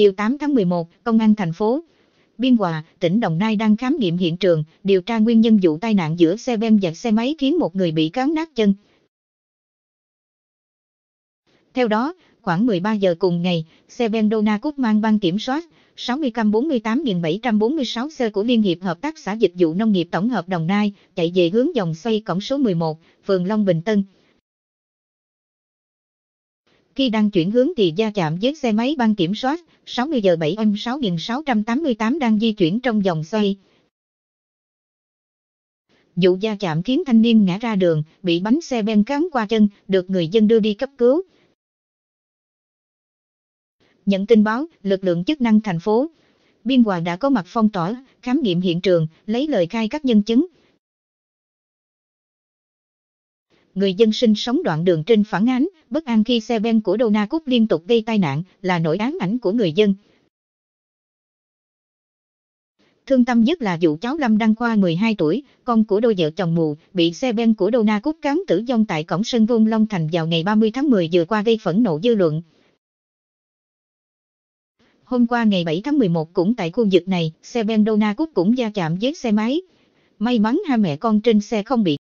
Chiều 8 tháng 11, Công an thành phố Biên Hòa, tỉnh Đồng Nai đang khám nghiệm hiện trường, điều tra nguyên nhân vụ tai nạn giữa xe ben và xe máy khiến một người bị cán nát chân. Theo đó, khoảng 13 giờ cùng ngày, xe ben Dona Cúc mang ban kiểm soát 60 48 746 xe của Liên hiệp Hợp tác xã Dịch vụ Nông nghiệp Tổng hợp Đồng Nai chạy về hướng dòng xoay cổng số 11, phường Long Bình Tân. Khi đang chuyển hướng thì gia chạm với xe máy băng kiểm soát 60 giờ 7 âm 6688 đang di chuyển trong dòng xoay. Vụ gia chạm khiến thanh niên ngã ra đường, bị bánh xe ben cán qua chân, được người dân đưa đi cấp cứu. Nhận tin báo, lực lượng chức năng thành phố Biên Hòa đã có mặt phong tỏa, khám nghiệm hiện trường, lấy lời khai các nhân chứng. người dân sinh sống đoạn đường trên phản ánh, bất an khi xe ben của Đô Cúc liên tục gây tai nạn là nỗi ám ảnh của người dân. Thương tâm nhất là vụ cháu Lâm Đăng Khoa 12 tuổi, con của đôi vợ chồng mù, bị xe ben của Đô Cúc cán tử vong tại cổng sân Vương Long Thành vào ngày 30 tháng 10 vừa qua gây phẫn nộ dư luận. Hôm qua ngày 7 tháng 11 cũng tại khu vực này, xe ben Đô Cúc cũng va chạm với xe máy. May mắn hai mẹ con trên xe không bị